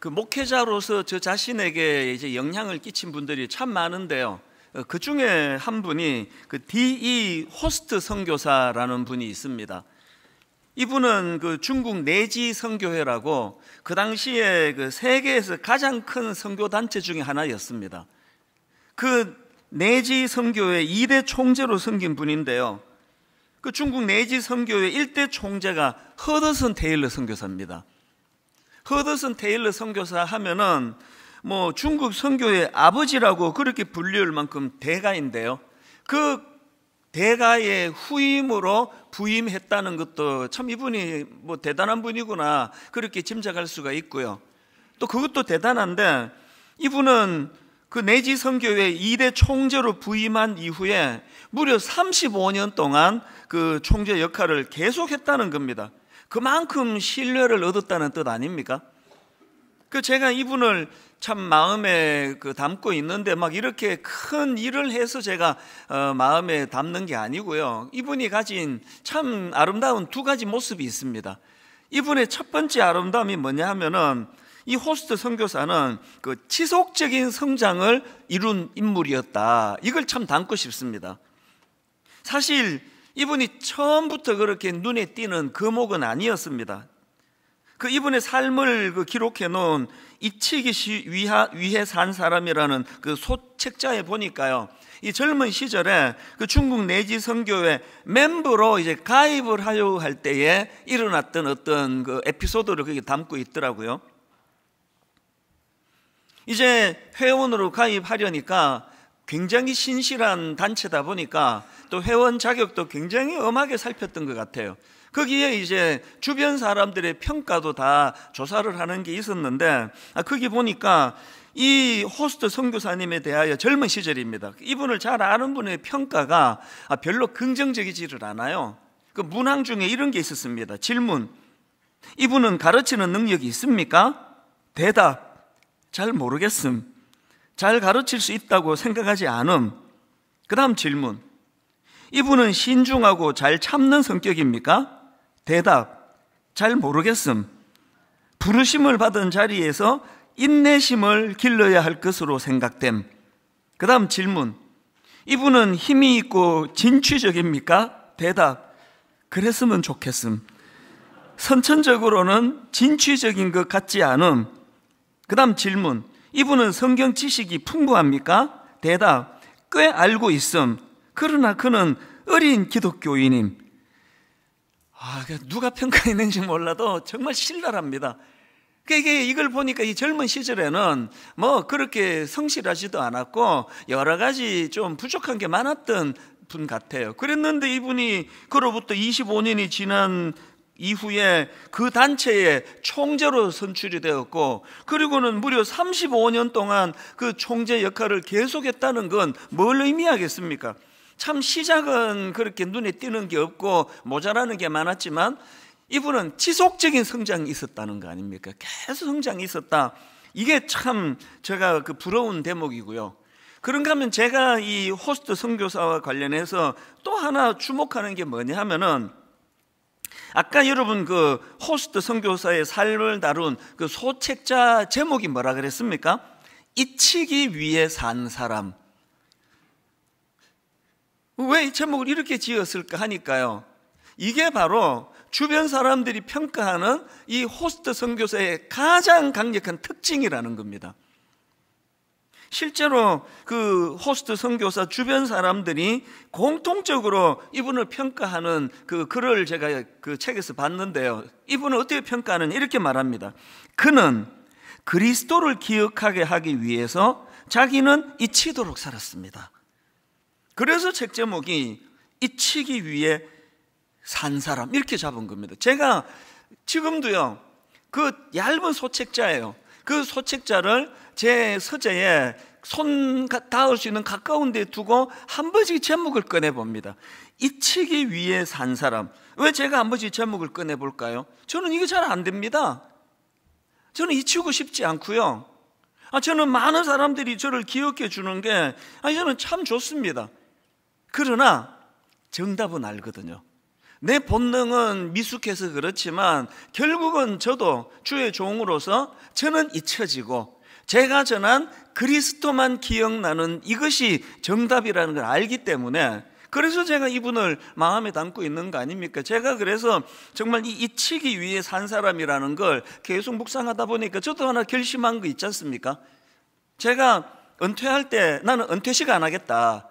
그 목회자로서 저 자신에게 이제 영향을 끼친 분들이 참 많은데요. 어, 그 중에 한 분이 그 D.E. 호스트 선교사라는 분이 있습니다. 이분은 그 중국 내지 선교회라고 그 당시에 그 세계에서 가장 큰 선교 단체 중의 하나였습니다. 그 내지 선교회 2대 총재로 섬긴 분인데요. 그 중국 내지 선교회 1대 총재가 허더슨 테일러 선교사입니다. 허드슨 테일러 선교사 하면은 뭐 중국 선교의 아버지라고 그렇게 불릴 만큼 대가인데요. 그 대가의 후임으로 부임했다는 것도 참 이분이 뭐 대단한 분이구나 그렇게 짐작할 수가 있고요. 또 그것도 대단한데 이분은 그 내지 선교회 2대 총재로 부임한 이후에 무려 35년 동안 그 총재 역할을 계속했다는 겁니다. 그만큼 신뢰를 얻었다는 뜻 아닙니까? 그 제가 이분을 참 마음에 그 담고 있는데 막 이렇게 큰 일을 해서 제가 어 마음에 담는 게 아니고요. 이분이 가진 참 아름다운 두 가지 모습이 있습니다. 이분의 첫 번째 아름다움이 뭐냐 하면은 이 호스트 선교사는 그 지속적인 성장을 이룬 인물이었다. 이걸 참 담고 싶습니다. 사실 이분이 처음부터 그렇게 눈에 띄는 금목은 아니었습니다. 그 이분의 삶을 그 기록해 놓은 이치기 위하, 위해 산 사람이라는 그 소책자에 보니까요. 이 젊은 시절에 그 중국 내지 선교회 멤버로 이제 가입을 하려 할 때에 일어났던 어떤 그 에피소드를 거기 담고 있더라고요. 이제 회원으로 가입하려니까 굉장히 신실한 단체다 보니까 또 회원 자격도 굉장히 엄하게 살폈던 것 같아요. 거기에 이제 주변 사람들의 평가도 다 조사를 하는 게 있었는데 아, 거기 보니까 이 호스트 선교사님에 대하여 젊은 시절입니다. 이분을 잘 아는 분의 평가가 아, 별로 긍정적이지를 않아요. 그 문항 중에 이런 게 있었습니다. 질문. 이분은 가르치는 능력이 있습니까? 대답. 잘 모르겠음. 잘 가르칠 수 있다고 생각하지 않음. 그 다음 질문. 이분은 신중하고 잘 참는 성격입니까? 대답. 잘 모르겠음. 부르심을 받은 자리에서 인내심을 길러야 할 것으로 생각됨. 그 다음 질문. 이분은 힘이 있고 진취적입니까? 대답. 그랬으면 좋겠음. 선천적으로는 진취적인 것 같지 않음. 그 다음 질문. 이분은 성경 지식이 풍부합니까? 대답. 꽤 알고 있음. 그러나 그는 어린 기독교인임. 아, 그 누가 평가했는지 몰라도 정말 신랄합니다. 그게 이걸 보니까 이 젊은 시절에는 뭐 그렇게 성실하지도 않았고 여러 가지 좀 부족한 게 많았던 분 같아요. 그랬는데 이분이 그로부터 25년이 지난 이후에 그 단체의 총재로 선출이 되었고 그리고는 무려 35년 동안 그 총재 역할을 계속했다는 건 뭘 의미하겠습니까? 참 시작은 그렇게 눈에 띄는 게 없고 모자라는 게 많았지만 이분은 지속적인 성장이 있었다는 거 아닙니까? 계속 성장이 있었다. 이게 참 제가 그 부러운 대목이고요. 그런가 하면 제가 이 호스트 선교사와 관련해서 또 하나 주목하는 게 뭐냐 하면은 아까 여러분 그 호스트 선교사의 삶을 다룬 그 소책자 제목이 뭐라 그랬습니까? 잊히기 위해 산 사람. 왜 이 제목을 이렇게 지었을까 하니까요. 이게 바로 주변 사람들이 평가하는 이 호스트 선교사의 가장 강력한 특징이라는 겁니다. 실제로 그 호스트 선교사 주변 사람들이 공통적으로 이분을 평가하는 그 글을 제가 그 책에서 봤는데요. 이분을 어떻게 평가하는 이렇게 말합니다. 그는 그리스도를 기억하게 하기 위해서 자기는 잊히도록 살았습니다. 그래서 책 제목이 잊히기 위해 산 사람 이렇게 잡은 겁니다. 제가 지금도요. 그 얇은 소책자예요. 그 소책자를 제 서재에 손 닿을 수 있는 가까운 데 두고 한 번씩 제목을 꺼내 봅니다. 이 책이 위에 산 사람. 왜 제가 한 번씩 제목을 꺼내 볼까요? 저는 이게 잘안 됩니다. 저는 잊히고 싶지 않고요. 아, 저는 많은 사람들이 저를 기억해 주는 게, 아, 저는 참 좋습니다. 그러나 정답은 알거든요. 내 본능은 미숙해서 그렇지만 결국은 저도 주의 종으로서 저는 잊혀지고 제가 전한 그리스도만 기억나는 이것이 정답이라는 걸 알기 때문에 그래서 제가 이분을 마음에 담고 있는 거 아닙니까? 제가 그래서 정말 이 잊히기 위해 산 사람이라는 걸 계속 묵상하다 보니까 저도 하나 결심한 거 있지 않습니까? 제가 은퇴할 때 나는 은퇴식 안 하겠다.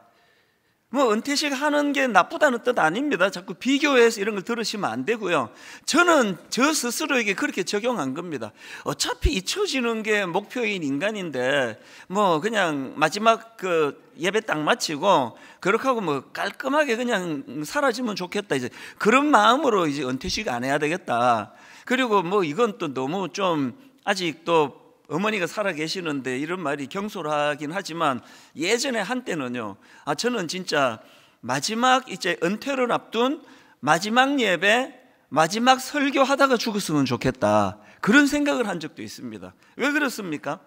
뭐 은퇴식 하는 게 나쁘다는 뜻 아닙니다. 자꾸 비교해서 이런 걸 들으시면 안 되고요. 저는 저 스스로에게 그렇게 적용한 겁니다. 어차피 잊혀지는 게 목표인 인간인데 뭐 그냥 마지막 그 예배 딱 마치고 그렇게 하고 뭐 깔끔하게 그냥 사라지면 좋겠다 이제 그런 마음으로 이제 은퇴식 안 해야 되겠다. 그리고 뭐 이건 또 너무 좀아직또 어머니가 살아 계시는데 이런 말이 경솔하긴 하지만 예전에 한때는요. 아 저는 진짜 마지막 이제 은퇴를 앞둔 마지막 예배 마지막 설교하다가 죽었으면 좋겠다. 그런 생각을 한 적도 있습니다. 왜 그렇습니까?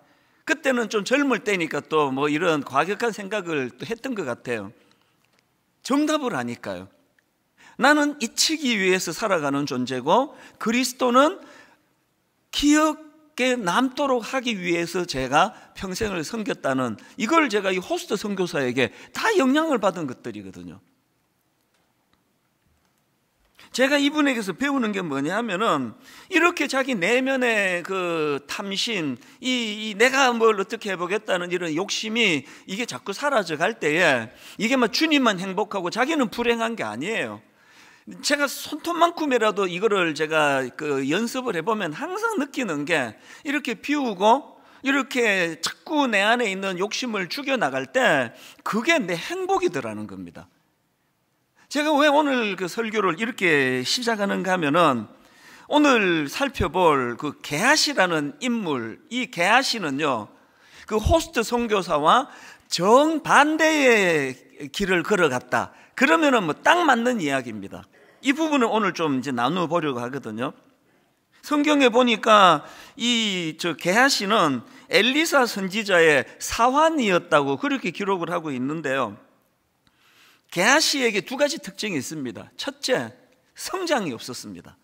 그때는 좀 젊을 때니까 또 뭐 이런 과격한 생각을 또 했던 것 같아요. 정답을 아니까요. 나는 잊히기 위해서 살아가는 존재고 그리스도는 기억 기억 남도록 하기 위해서 제가 평생을 섬겼다는 이걸 제가 이 호스트 선교사에게 다 영향을 받은 것들이거든요. 제가 이분에게서 배우는 게 뭐냐 하면은 이렇게 자기 내면의 그탐신 이, 이 내가 뭘 어떻게 해보겠다는 이런 욕심이 이게 자꾸 사라져 갈 때에 이게 막 주님만 행복하고 자기는 불행한 게 아니에요. 제가 손톱만큼이라도 이거를 제가 그 연습을 해보면 항상 느끼는 게 이렇게 비우고 이렇게 자꾸 내 안에 있는 욕심을 죽여나갈 때 그게 내 행복이더라는 겁니다. 제가 왜 오늘 그 설교를 이렇게 시작하는가 하면은 오늘 살펴볼 그 개아시라는 인물, 이 개아시는요, 그 호스트 선교사와 정반대의 길을 걸어갔다. 그러면은 뭐 딱 맞는 이야기입니다. 이 부분을 오늘 좀 이제 나누어 보려고 하거든요. 성경에 보니까 이저 게하시는 엘리사 선지자의 사환이었다고 그렇게 기록을 하고 있는데요. 게하시에게 두 가지 특징이 있습니다. 첫째, 성장이 없었습니다.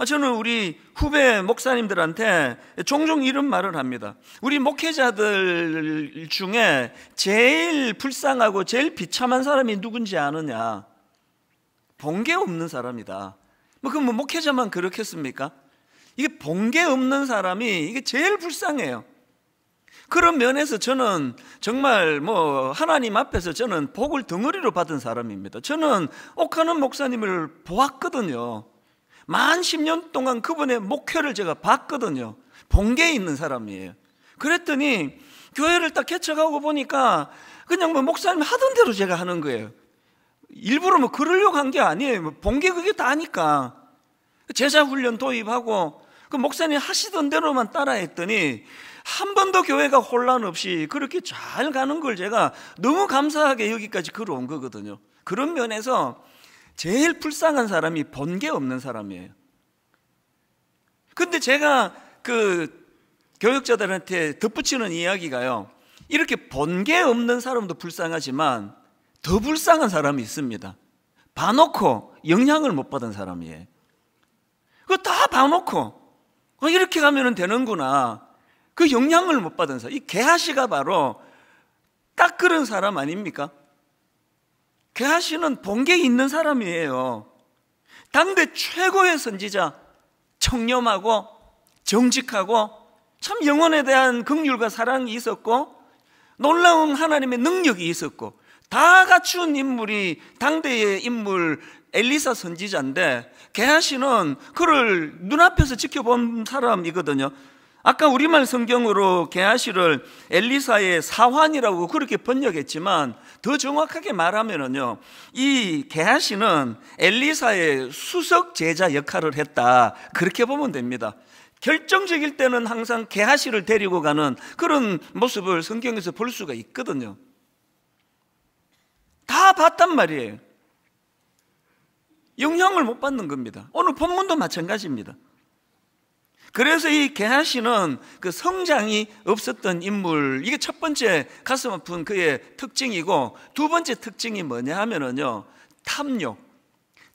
아, 저는 우리 후배 목사님들한테 종종 이런 말을 합니다. 우리 목회자들 중에 제일 불쌍하고 제일 비참한 사람이 누군지 아느냐? 번개 없는 사람이다. 뭐 그럼 뭐 목회자만 그렇겠습니까? 이게 번개 없는 사람이 이게 제일 불쌍해요. 그런 면에서 저는 정말 뭐 하나님 앞에서 저는 복을 덩어리로 받은 사람입니다. 저는 옥하는 목사님을 보았거든요. 만 10년 동안 그분의 목회를 제가 봤거든요. 본계 있는 사람이에요. 그랬더니 교회를 딱 개척하고 보니까 그냥 뭐 목사님 하던 대로 제가 하는 거예요. 일부러 뭐 그러려고 한 게 아니에요. 뭐 본게 그게 다니까. 제자 훈련 도입하고 그 목사님 하시던 대로만 따라했더니 한 번도 교회가 혼란 없이 그렇게 잘 가는 걸 제가 너무 감사하게 여기까지 걸어온 거거든요. 그런 면에서 제일 불쌍한 사람이 번개 없는 사람이에요. 근데 제가 그 교육자들한테 덧붙이는 이야기가요. 이렇게 번개 없는 사람도 불쌍하지만 더 불쌍한 사람이 있습니다. 봐놓고 영향을 못 받은 사람이에요. 그거 다 봐놓고 어, 이렇게 가면 되는구나. 그 영향을 못 받은 사람. 이 개하시가 바로 딱 그런 사람 아닙니까? 개하시는 본계 있는 사람이에요. 당대 최고의 선지자, 청렴하고 정직하고 참 영혼에 대한 긍휼과 사랑이 있었고 놀라운 하나님의 능력이 있었고 다 갖춘 인물이 당대의 인물 엘리사 선지자인데 게하시는 그를 눈앞에서 지켜본 사람이거든요. 아까 우리말 성경으로 게하시를 엘리사의 사환이라고 그렇게 번역했지만 더 정확하게 말하면요이 게하시는 엘리사의 수석 제자 역할을 했다. 그렇게 보면 됩니다. 결정적일 때는 항상 게하시를 데리고 가는 그런 모습을 성경에서 볼 수가 있거든요. 다 봤단 말이에요. 영향을 못 받는 겁니다. 오늘 본문도 마찬가지입니다. 그래서 이 게하시는 그 성장이 없었던 인물, 이게 첫 번째 가슴 아픈 그의 특징이고 두 번째 특징이 뭐냐 하면은요, 탐욕.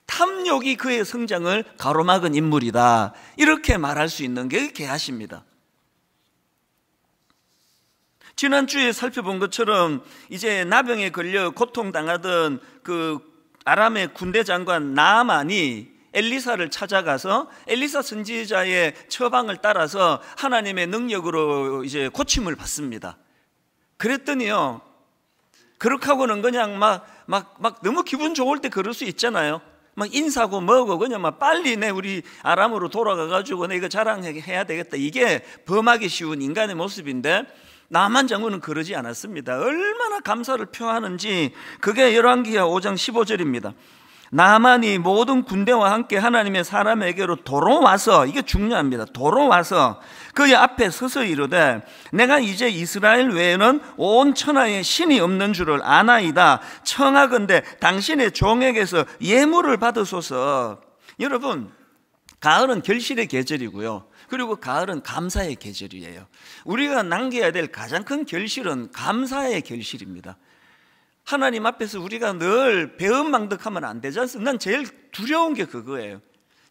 탐욕이 그의 성장을 가로막은 인물이다. 이렇게 말할 수 있는 게게하시니다 지난주에 살펴본 것처럼 이제 나병에 걸려 고통당하던 그 아람의 군대 장관 나만이 엘리사를 찾아가서 엘리사 선지자의 처방을 따라서 하나님의 능력으로 이제 고침을 받습니다. 그랬더니요. 그렇게 하고는 그냥 막, 막, 막 너무 기분 좋을 때 그럴 수 있잖아요. 막 인사고 뭐고 그냥 막 빨리 내 우리 아람으로 돌아가가지고 내 이거 자랑해야 되겠다. 이게 범하기 쉬운 인간의 모습인데 나만 장군은 그러지 않았습니다. 얼마나 감사를 표하는지 그게 열왕기하 5장 15절입니다. 나만이 모든 군대와 함께 하나님의 사람에게로 돌아와서 이게 중요합니다. 돌아와서 그의 앞에 서서 이르되 내가 이제 이스라엘 외에는 온 천하에 신이 없는 줄을 아나이다. 청하건대 당신의 종에게서 예물을 받으소서. 여러분 가을은 결실의 계절이고요. 그리고 가을은 감사의 계절이에요. 우리가 남겨야 될 가장 큰 결실은 감사의 결실입니다. 하나님 앞에서 우리가 늘 배은망덕하면 안 되지 않습니까? 난 제일 두려운 게 그거예요.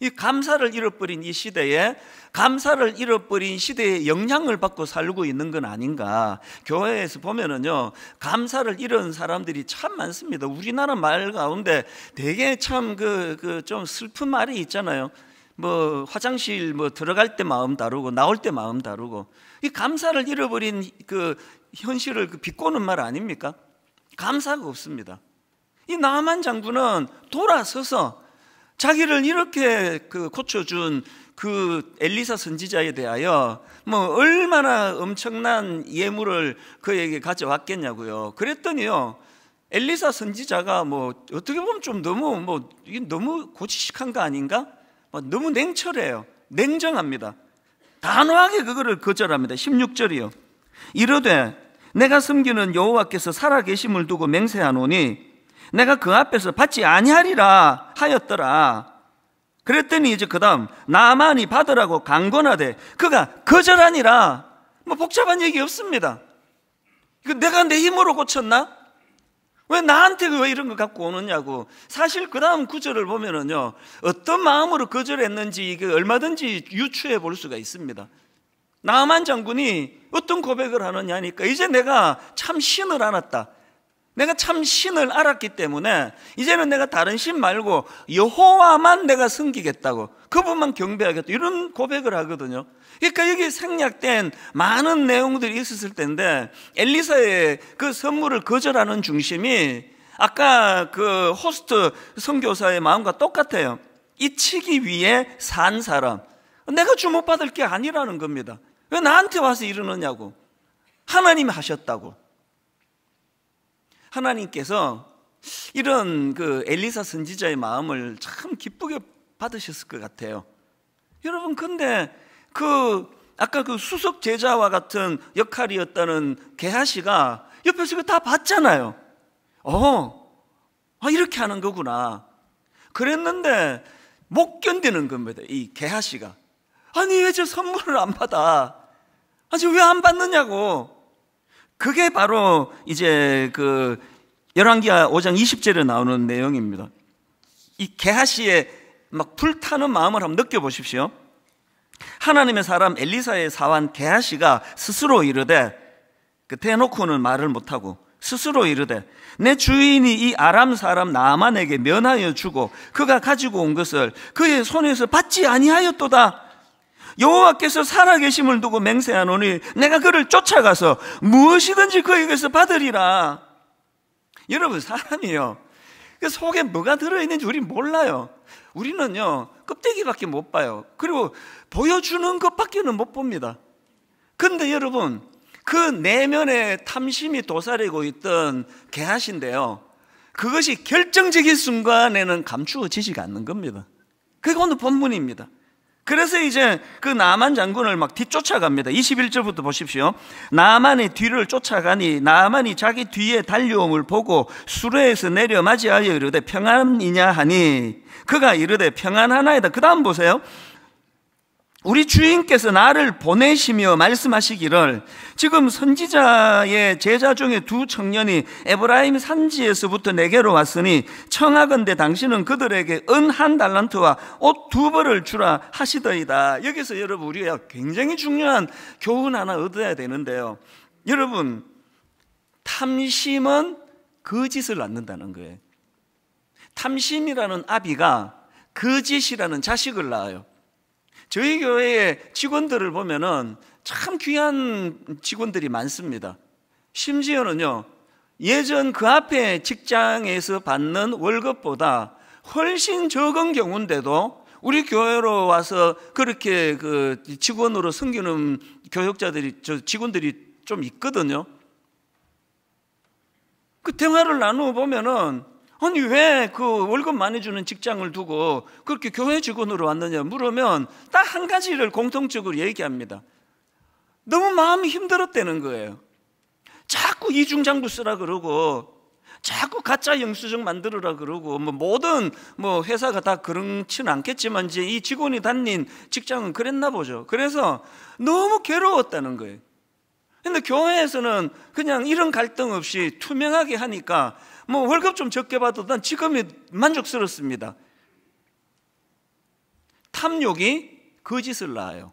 이 감사를 잃어버린 이 시대에 감사를 잃어버린 시대에 영향을 받고 살고 있는 건 아닌가. 교회에서 보면은요, 감사를 잃은 사람들이 참 많습니다. 우리나라 말 가운데 되게 참 그, 그 슬픈 말이 있잖아요. 뭐 화장실 뭐 들어갈 때 마음 다루고 나올 때 마음 다루고 이 감사를 잃어버린 그 현실을 그 비꼬는 말 아닙니까? 감사가 없습니다. 이 나만 장군은 돌아서서 자기를 이렇게 그 고쳐준 그 엘리사 선지자에 대하여 뭐 얼마나 엄청난 예물을 그에게 가져왔겠냐고요. 그랬더니요. 엘리사 선지자가 뭐 어떻게 보면 좀 너무 뭐 너무 고지식한 거 아닌가? 뭐 너무 냉철해요. 냉정합니다. 단호하게 그거를 거절합니다. 16절이요. 이르되 내가 섬기는 여호와께서 살아계심을 두고 맹세하노니 내가 그 앞에서 받지 아니하리라 하였더라. 그랬더니 이제 그다음 나만이 받으라고 강권하되 그가 거절하니라. 뭐 복잡한 얘기 없습니다. 이거 내가 내 힘으로 고쳤나? 왜 나한테 왜 이런 거 갖고 오느냐고. 사실 그 다음 구절을 보면은요, 어떤 마음으로 거절했는지 이게 얼마든지 유추해 볼 수가 있습니다. 나만 장군이 어떤 고백을 하느냐 하니까 이제 내가 참 신을 알았다. 내가 참 신을 알았기 때문에 이제는 내가 다른 신 말고 여호와만 내가 섬기겠다고 그분만 경배하겠다 이런 고백을 하거든요. 그러니까 여기 생략된 많은 내용들이 있었을 텐데 엘리사의 그 선물을 거절하는 중심이 아까 그 호스트 선교사의 마음과 똑같아요. 잊히기 위해 산 사람. 내가 주목받을 게 아니라는 겁니다. 왜 나한테 와서 이러느냐고. 하나님이 하셨다고. 하나님께서 이런 그 엘리사 선지자의 마음을 참 기쁘게 받으셨을 것 같아요. 여러분, 근데 그 아까 그 수석 제자와 같은 역할이었다는 게하시가 옆에서 그다 봤잖아요. 어, 아, 이렇게 하는 거구나. 그랬는데 못 견디는 겁니다. 이 게하시가. 아니, 왜 저 선물을 안 받아? 아니, 왜안 받느냐고. 그게 바로 이제 그1 1기하 5장 20절에 나오는 내용입니다. 이 게하시의 막 불타는 마음을 한번 느껴보십시오. 하나님의 사람 엘리사의 사환 게하시가 스스로 이르되 그 대놓고는 말을 못하고 스스로 이르되 내 주인이 이 아람 사람 나만에게 면하여 주고 그가 가지고 온 것을 그의 손에서 받지 아니하였도다 여호와께서 살아계심을 두고 맹세하노니 내가 그를 쫓아가서 무엇이든지 그에게서 받으리라 여러분 사람이요 그 속에 뭐가 들어있는지 우리 몰라요 우리는요 껍데기밖에 못 봐요 그리고 보여주는 것밖에는 못 봅니다. 근데 여러분, 그내면에 탐심이 도사리고 있던 개하신데요. 그것이 결정적인 순간에는 감추어지지가 않는 겁니다. 그게 오늘 본문입니다. 그래서 이제 그 나만 장군을 막 뒤쫓아갑니다. 21절부터 보십시오. 나만의 뒤를 쫓아가니 나만이 자기 뒤에 달려옴을 보고 수레에서 내려 맞이하여 이르되 평안이냐 하니 그가 이르되 평안하나이다. 그 다음 보세요. 우리 주인께서 나를 보내시며 말씀하시기를 지금 선지자의 제자 중에 두 청년이 에브라임 산지에서부터 내게로 왔으니 청하건대 당신은 그들에게 은 한 달란트와 옷 두 벌을 주라 하시더이다. 여기서 여러분 우리가 굉장히 중요한 교훈 하나 얻어야 되는데요. 여러분 탐심은 거짓을 그 낳는다는 거예요. 탐심이라는 아비가 거짓이라는 그 자식을 낳아요. 저희 교회의 직원들을 보면은 참 귀한 직원들이 많습니다. 심지어는요, 예전 그 앞에 직장에서 받는 월급보다 훨씬 적은 경우인데도 우리 교회로 와서 그렇게 그 직원으로 섬기는 교육자들이저 직원들이 좀 있거든요. 그 대화를 나누어 보면은 아니 왜 그 월급 많이 주는 직장을 두고 그렇게 교회 직원으로 왔느냐 물으면 딱 한 가지를 공통적으로 얘기합니다. 너무 마음이 힘들었다는 거예요. 자꾸 이중장부 쓰라 그러고 자꾸 가짜 영수증 만들으라 그러고 뭐 모든 뭐 회사가 다 그렇진 않겠지만 이제 이 직원이 다닌 직장은 그랬나 보죠. 그래서 너무 괴로웠다는 거예요. 근데 교회에서는 그냥 이런 갈등 없이 투명하게 하니까 뭐 월급 좀 적게 받았던 지금이 만족스럽습니다. 탐욕이 거짓을 그 낳아요.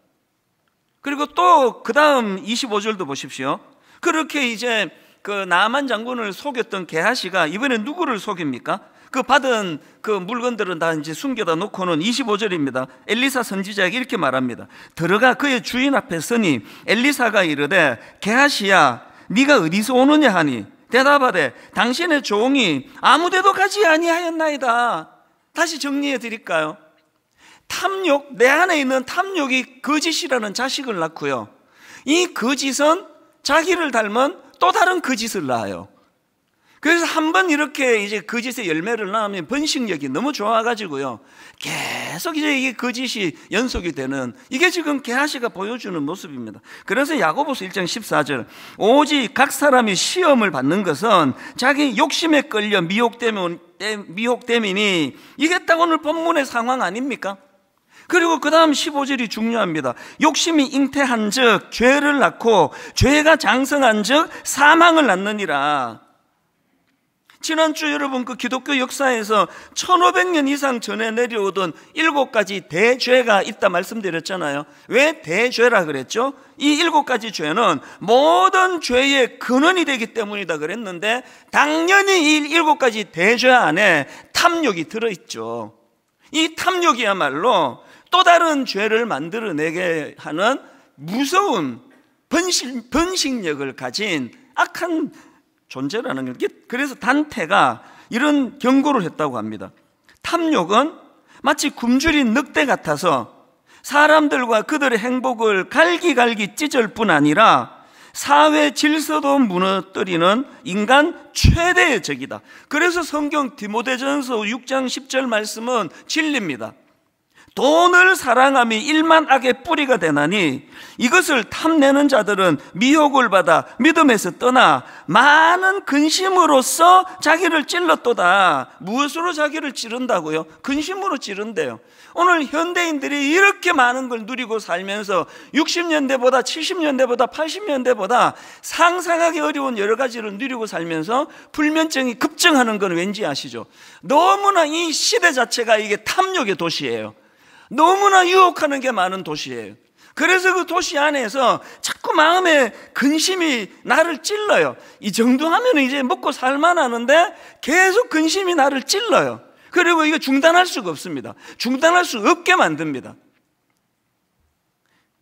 그리고 또 그 다음 25절도 보십시오. 그렇게 이제 그 나만 장군을 속였던 개하시가 이번에 누구를 속입니까? 그 받은 그 물건들은 다 이제 숨겨다 놓고는 25절입니다. 엘리사 선지자에게 이렇게 말합니다. 들어가 그의 주인 앞에 서니 엘리사가 이르되 개하시야 네가 어디서 오느냐 하니 대답하되 당신의 종이 아무데도 가지 아니하였나이다. 다시 정리해 드릴까요? 탐욕 내 안에 있는 탐욕이 거짓이라는 자식을 낳고요. 이 거짓은 자기를 닮은 또 다른 거짓을 낳아요. 그래서 한번 이렇게 이제 거짓의 그 열매를 낳으면 번식력이 너무 좋아가지고요. 계속 이제 이게 거짓이 그 연속이 되는 이게 지금 개하시가 보여주는 모습입니다. 그래서 야고보스 1장 14절 오직 각 사람이 시험을 받는 것은 자기 욕심에 끌려 미혹되면 미혹됨이니 이게 딱 오늘 본문의 상황 아닙니까? 그리고 그 다음 15절이 중요합니다. 욕심이 잉태한 즉 죄를 낳고 죄가 장성한 즉 사망을 낳느니라. 지난주 여러분 그 기독교 역사에서 1500년 이상 전에 내려오던 일곱 가지 대죄가 있다 말씀드렸잖아요. 왜 대죄라 그랬죠? 이 일곱 가지 죄는 모든 죄의 근원이 되기 때문이다 그랬는데 당연히 이 일곱 가지 대죄 안에 탐욕이 들어있죠. 이 탐욕이야말로 또 다른 죄를 만들어내게 하는 무서운 번식, 번식력을 가진 악한 존재라는 게 그래서 단테가 이런 경고를 했다고 합니다. 탐욕은 마치 굶주린 늑대 같아서 사람들과 그들의 행복을 갈기갈기 찢을 뿐 아니라 사회 질서도 무너뜨리는 인간 최대의 적이다. 그래서 성경 디모데전서 6장 10절 말씀은 진리입니다. 돈을 사랑함이 일만 악의 뿌리가 되나니 이것을 탐내는 자들은 미혹을 받아 믿음에서 떠나 많은 근심으로써 자기를 찔렀도다. 무엇으로 자기를 찌른다고요? 근심으로 찌른대요. 오늘 현대인들이 이렇게 많은 걸 누리고 살면서 60년대보다 70년대보다 80년대보다 상상하기 어려운 여러 가지를 누리고 살면서 불면증이 급증하는 건 왠지 아시죠? 너무나 이 시대 자체가 이게 탐욕의 도시예요. 너무나 유혹하는 게 많은 도시예요. 그래서 그 도시 안에서 자꾸 마음에 근심이 나를 찔러요. 이 정도 하면 이제 먹고 살만하는데 계속 근심이 나를 찔러요. 그리고 이거 중단할 수가 없습니다. 중단할 수 없게 만듭니다.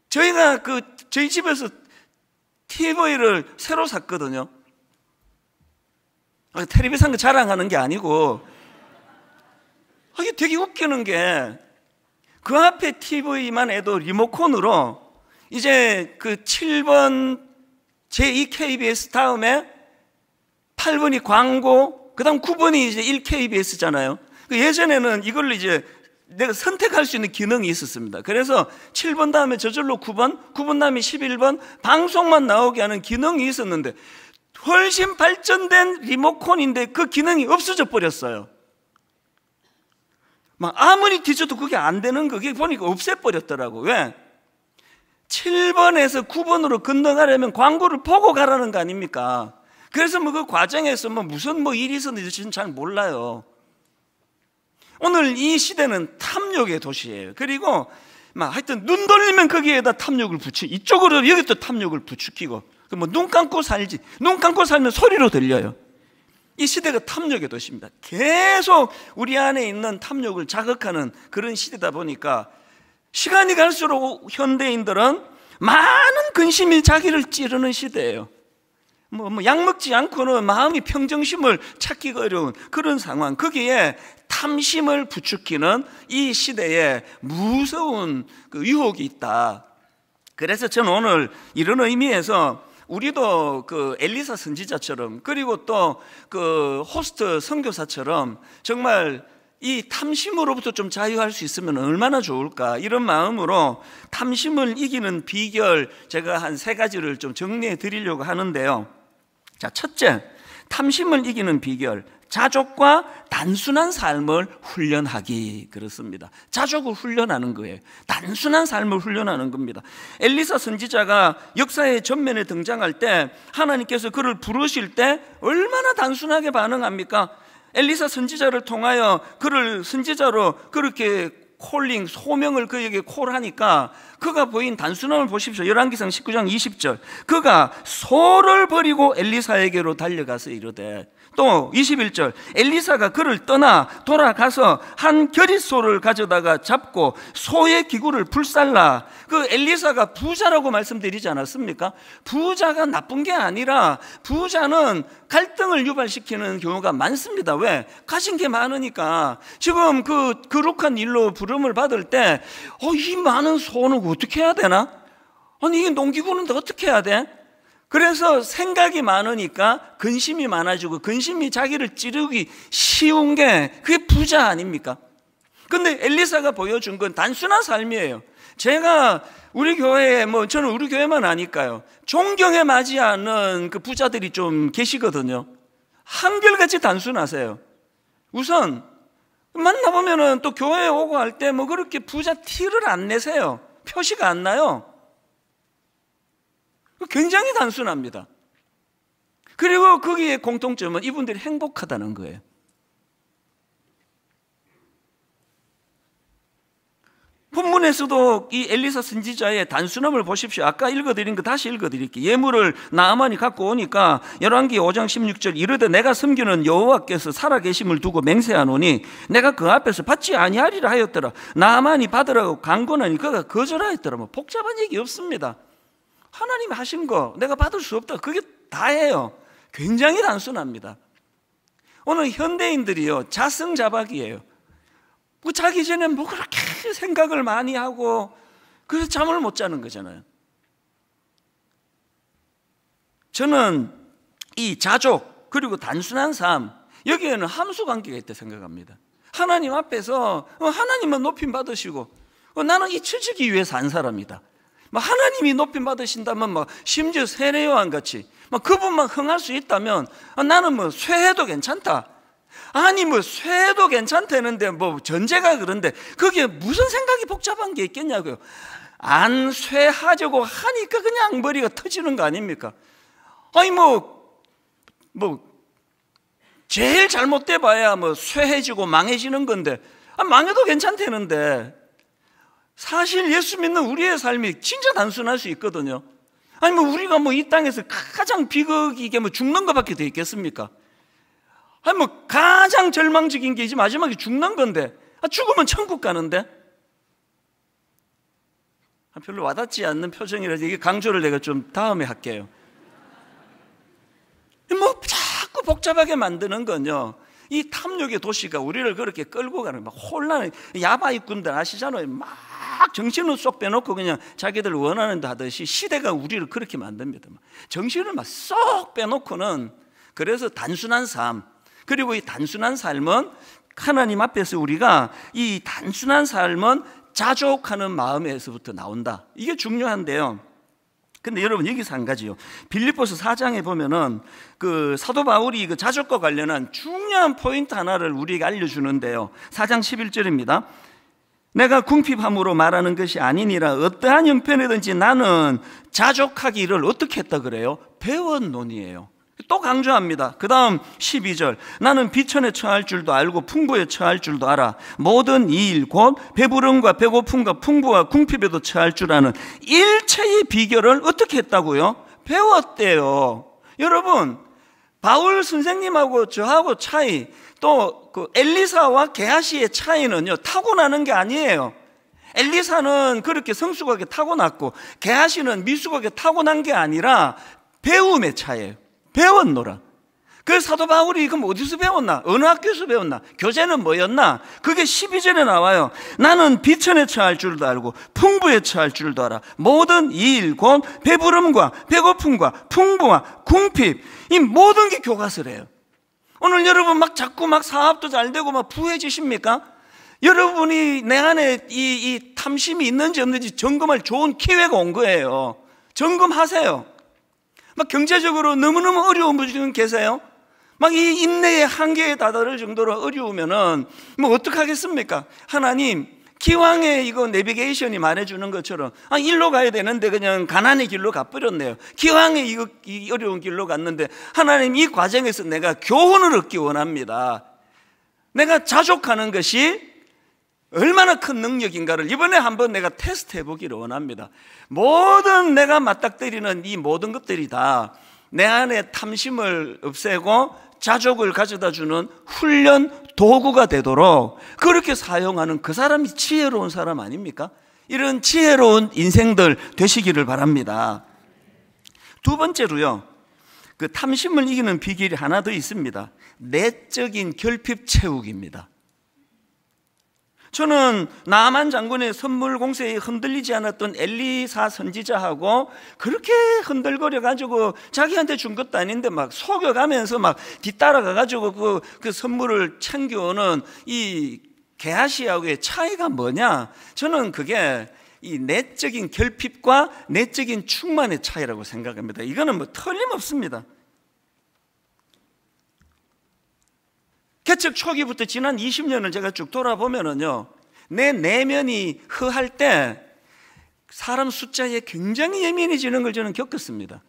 저희가 그 저희 집에서 TV를 새로 샀거든요. 아, 텔레비 산거 자랑하는 게 아니고 아, 이게 되게 웃기는 게그 앞에 TV만 해도 리모컨으로 이제 그 7번 제2 KBS 다음에 8번이 광고, 그 다음 9번이 이제 1 KBS잖아요. 그 예전에는 이걸 로 이제 내가 선택할 수 있는 기능이 있었습니다. 그래서 7번 다음에 저절로 9번, 9번 다음에 11번 방송만 나오게 하는 기능이 있었는데 훨씬 발전된 리모컨인데 그 기능이 없어져 버렸어요. 막 아무리 뒤져도 그게 안 되는 그게 보니까 없애버렸더라고. 왜? 7번에서 9번으로 건너가려면 광고를 보고 가라는 거 아닙니까? 그래서 뭐 그 과정에서 뭐 무슨 뭐 일이 있었는지 잘 몰라요. 오늘 이 시대는 탐욕의 도시예요. 그리고 막 하여튼 눈 돌리면 거기에다 탐욕을 붙이 이쪽으로 여기 또 탐욕을 부추기고 뭐 눈 감고 살지 눈 감고 살면 소리로 들려요. 이 시대가 탐욕의 도시입니다. 계속 우리 안에 있는 탐욕을 자극하는 그런 시대다 보니까 시간이 갈수록 현대인들은 많은 근심이 자기를 찌르는 시대예요. 뭐, 뭐, 약 먹지 않고는 마음이 평정심을 찾기가 어려운 그런 상황. 거기에 탐심을 부추기는 이 시대에 무서운 그 유혹이 있다. 그래서 저는 오늘 이런 의미에서 우리도 그 엘리사 선지자처럼 그리고 또 그 호스트 선교사처럼 정말 이 탐심으로부터 좀 자유할 수 있으면 얼마나 좋을까 이런 마음으로 탐심을 이기는 비결 제가 한 세 가지를 좀 정리해 드리려고 하는데요. 자, 첫째, 탐심을 이기는 비결 자족과 단순한 삶을 훈련하기 그렇습니다. 자족을 훈련하는 거예요. 단순한 삶을 훈련하는 겁니다. 엘리사 선지자가 역사의 전면에 등장할 때 하나님께서 그를 부르실 때 얼마나 단순하게 반응합니까? 엘리사 선지자를 통하여 그를 선지자로 그렇게 콜링 소명을 그에게 콜하니까 그가 보인 단순함을 보십시오. 열왕기상 19장 20절. 그가 소를 버리고 엘리사에게로 달려가서 이르되 또 21절 엘리사가 그를 떠나 돌아가서 한 결의소를 가져다가 잡고 소의 기구를 불살라 그 엘리사가 부자라고 말씀드리지 않았습니까? 부자가 나쁜 게 아니라 부자는 갈등을 유발시키는 경우가 많습니다. 왜? 가진 게 많으니까 지금 그 거룩한 일로 부름을 받을 때 어 이 많은 소는 어떻게 해야 되나? 아니 이 농기구는 어떻게 해야 돼? 그래서 생각이 많으니까 근심이 많아지고 근심이 자기를 찌르기 쉬운 게 그게 부자 아닙니까? 근데 엘리사가 보여준 건 단순한 삶이에요. 제가 우리 교회에 뭐 저는 우리 교회만 아니까요. 존경에 맞지 않는 그 부자들이 좀 계시거든요. 한결같이 단순하세요. 우선 만나보면은 또 교회에 오고 할 때 뭐 그렇게 부자 티를 안 내세요. 표시가 안 나요. 그 굉장히 단순합니다. 그리고 거기에 공통점은 이분들이 행복하다는 거예요. 본문에서도 이 엘리사 선지자의 단순함을 보십시오. 아까 읽어드린 거 다시 읽어드릴게요. 예물을 나아만이 갖고 오니까 열왕기 5장 16절 이르되 내가 섬기는 여호와께서 살아계심을 두고 맹세하노니 내가 그 앞에서 받지 아니하리라 하였더라. 나아만이 받으라고 강건하니 그가 거절하였더라. 뭐 복잡한 얘기 없습니다. 하나님 하신 거 내가 받을 수 없다. 그게 다예요. 굉장히 단순합니다. 오늘 현대인들이요 자승자박이에요. 뭐 자기 전에 뭐 그렇게 생각을 많이 하고 그래서 잠을 못 자는 거잖아요. 저는 이 자족 그리고 단순한 삶 여기에는 함수 관계가 있다 생각합니다. 하나님 앞에서 어, 하나님만 높임 받으시고 어, 나는 이 처지기 위해서 산 사람이다. 막 뭐 하나님이 높임 받으신다면 막 뭐 심지어 세례요한 같이 막 뭐 그분만 흥할 수 있다면 아, 나는 뭐 쇠해도 괜찮다. 아니 뭐 쇠도 괜찮다는데 뭐 전제가 그런데 그게 무슨 생각이 복잡한 게 있겠냐고요. 안 쇠하려고 하니까 그냥 앙리가 터지는 거 아닙니까? 아니 뭐뭐 뭐 제일 잘못돼 봐야 뭐 쇠해지고 망해지는 건데 아, 망해도 괜찮다는데 사실 예수 믿는 우리의 삶이 진짜 단순할 수 있거든요. 아니 뭐 우리가 뭐 이 땅에서 가장 비극이게 뭐 죽는 것밖에 돼 있겠습니까? 아니 뭐 가장 절망적인 게 이제 마지막에 죽는 건데 아 죽으면 천국 가는데 아 별로 와닿지 않는 표정이라서 이게 강조를 내가 좀 다음에 할게요. 뭐 자꾸 복잡하게 만드는 건요. 이 탐욕의 도시가 우리를 그렇게 끌고 가는 막혼란 야바 입군들 아시잖아요. 막막 정신을 쏙 빼놓고 그냥 자기들 원하는 대 하듯이 시대가 우리를 그렇게 만듭니다. 정신을 막 쏙 빼놓고는 그래서 단순한 삶 그리고 이 단순한 삶은 하나님 앞에서 우리가 이 단순한 삶은 자족하는 마음에서부터 나온다. 이게 중요한데요. 근데 여러분 여기서 한 가지요. 빌립보서 4장에 보면은 그 사도 바울이 그 자족과 관련한 중요한 포인트 하나를 우리에게 알려 주는데요. 4장 11절입니다. 내가 궁핍함으로 말하는 것이 아니니라 어떠한 형편이든지 나는 자족하기를 어떻게 했다 그래요? 배웠노니에요. 또 강조합니다. 그 다음 12절. 나는 비천에 처할 줄도 알고 풍부에 처할 줄도 알아. 모든 이 일, 곧 배부름과 배고픔과 풍부와 궁핍에도 처할 줄 아는 일체의 비결을 어떻게 했다고요? 배웠대요. 여러분, 바울 선생님하고 저하고 차이 또 그 엘리사와 게하시의 차이는요 타고나는 게 아니에요. 엘리사는 그렇게 성숙하게 타고났고 게하시는 미숙하게 타고난 게 아니라 배움의 차이에요 배웠노라. 그 사도 바울이 이건 어디서 배웠나? 어느 학교에서 배웠나? 교재는 뭐였나? 그게 12절에 나와요. 나는 비천에 처할 줄도 알고 풍부에 처할 줄도 알아. 모든 일곧 배부름과 배고픔과 풍부와 궁핍 이 모든 게 교과서래요. 오늘 여러분 막 자꾸 막 사업도 잘 되고 막 부해지십니까? 여러분이 내 안에 이, 이 탐심이 있는지 없는지 점검할 좋은 기회가 온 거예요. 점검하세요. 막 경제적으로 너무너무 어려운 분들 계세요. 막이 인내의 한계에 다다를 정도로 어려우면은 뭐 어떡하겠습니까? 하나님 기왕에 이거 내비게이션이 말해주는 것처럼 아 일로 가야 되는데 그냥 가난의 길로 가버렸네요. 기왕에 이거 이 어려운 길로 갔는데 하나님 이 과정에서 내가 교훈을 얻기 원합니다. 내가 자족하는 것이 얼마나 큰 능력인가를 이번에 한번 내가 테스트 해보기를 원합니다. 모든 내가 맞닥뜨리는 이 모든 것들이 다 내 안에 탐심을 없애고 자족을 가져다 주는 훈련 도구가 되도록 그렇게 사용하는 그 사람이 지혜로운 사람 아닙니까? 이런 지혜로운 인생들 되시기를 바랍니다. 두 번째로요. 그 탐심을 이기는 비결이 하나 더 있습니다. 내적인 결핍 채우기입니다. 저는 남한 장군의 선물 공세에 흔들리지 않았던 엘리사 선지자하고 그렇게 흔들거려 가지고 자기한테 준 것도 아닌데 막 속여가면서 막 뒤따라가 가지고 그, 그 선물을 챙겨오는 이개아시아의 차이가 뭐냐? 저는 그게 이 내적인 결핍과 내적인 충만의 차이라고 생각합니다. 이거는 뭐 틀림없습니다. 개척 초기부터 지난 20년을 제가 쭉 돌아보면은요, 내 내면이 허할 때 사람 숫자에 굉장히 예민해지는 걸 저는 겪었습니다.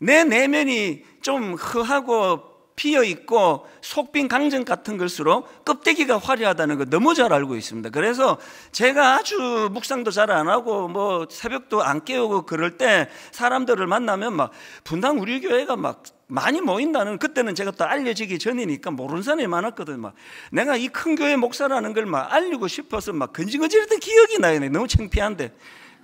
내 내면이 좀 허하고 피어 있고 속빈 강정 같은 걸수록 껍데기가 화려하다는 거 너무 잘 알고 있습니다. 그래서 제가 아주 묵상도 잘 안 하고 뭐 새벽도 안 깨우고 그럴 때 사람들을 만나면 막 분당 우리 교회가 막 많이 모인다는 그때는 제가 또 알려지기 전이니까 모르는 사람이 많았거든요. 막 내가 이 큰 교회 목사라는 걸 막 알리고 싶어서 막 건진건진했던 기억이 나요. 너무 창피한데.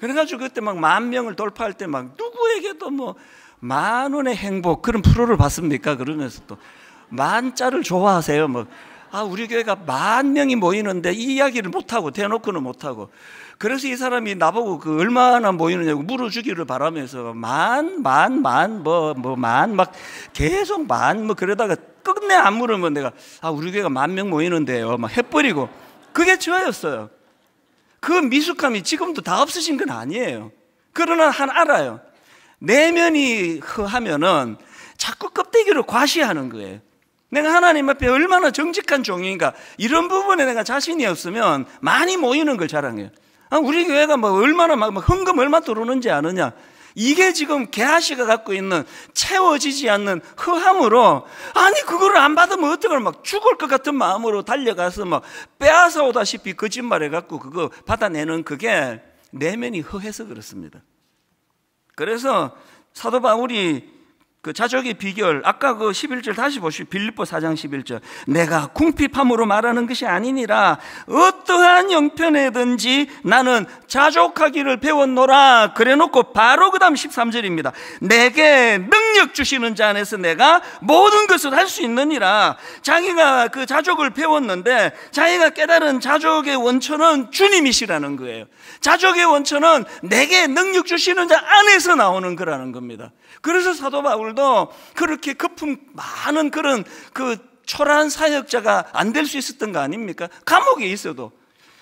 그래가지고 그때 막 만 명을 돌파할 때 막 누구에게도 뭐만 원의 행복 그런 프로를 봤습니까? 그러면서 또 만자를 좋아하세요. 뭐 아, 우리 교회가 만 명이 모이는데 이 이야기를 못하고, 대놓고는 못하고. 그래서 이 사람이 나보고 그 얼마나 모이느냐고 물어주기를 바라면서 만, 만, 만, 뭐, 뭐, 만, 막 계속 만, 뭐 그러다가 끝내 안 물으면 내가 아, 우리 교회가 만 명 모이는데요. 막 해버리고. 그게 저였어요. 그 미숙함이 지금도 다 없으신 건 아니에요. 그러나 한 알아요. 내면이 허하면은 자꾸 껍데기를 과시하는 거예요. 내가 하나님 앞에 얼마나 정직한 종인가 이런 부분에 내가 자신이 없으면 많이 모이는 걸 자랑해요. 아, 우리 교회가 뭐 얼마나 막 헌금 얼마 들어오는지 아느냐. 이게 지금 개아시가 갖고 있는 채워지지 않는 허함으로 아니 그거를 안 받으면 어떡할 막 죽을 것 같은 마음으로 달려가서 막 빼앗아 오다시피 거짓말해 갖고 그거 받아내는 그게 내면이 허해서 그렇습니다. 그래서 사도 바울이 그 자족의 비결 아까 그 11절 다시 보시오 빌립보 4장 11절 내가 궁핍함으로 말하는 것이 아니니라 어떠한 형편에든지 나는 자족하기를 배웠노라 그래놓고 바로 그 다음 13절입니다 내게 능력 주시는 자 안에서 내가 모든 것을 할 수 있느니라 자기가 그 자족을 배웠는데 자기가 깨달은 자족의 원천은 주님이시라는 거예요 자족의 원천은 내게 능력 주시는 자 안에서 나오는 거라는 겁니다 그래서 사도 바울도 그렇게 거품 많은 그런 그 초라한 사역자가 안 될 수 있었던 거 아닙니까? 감옥에 있어도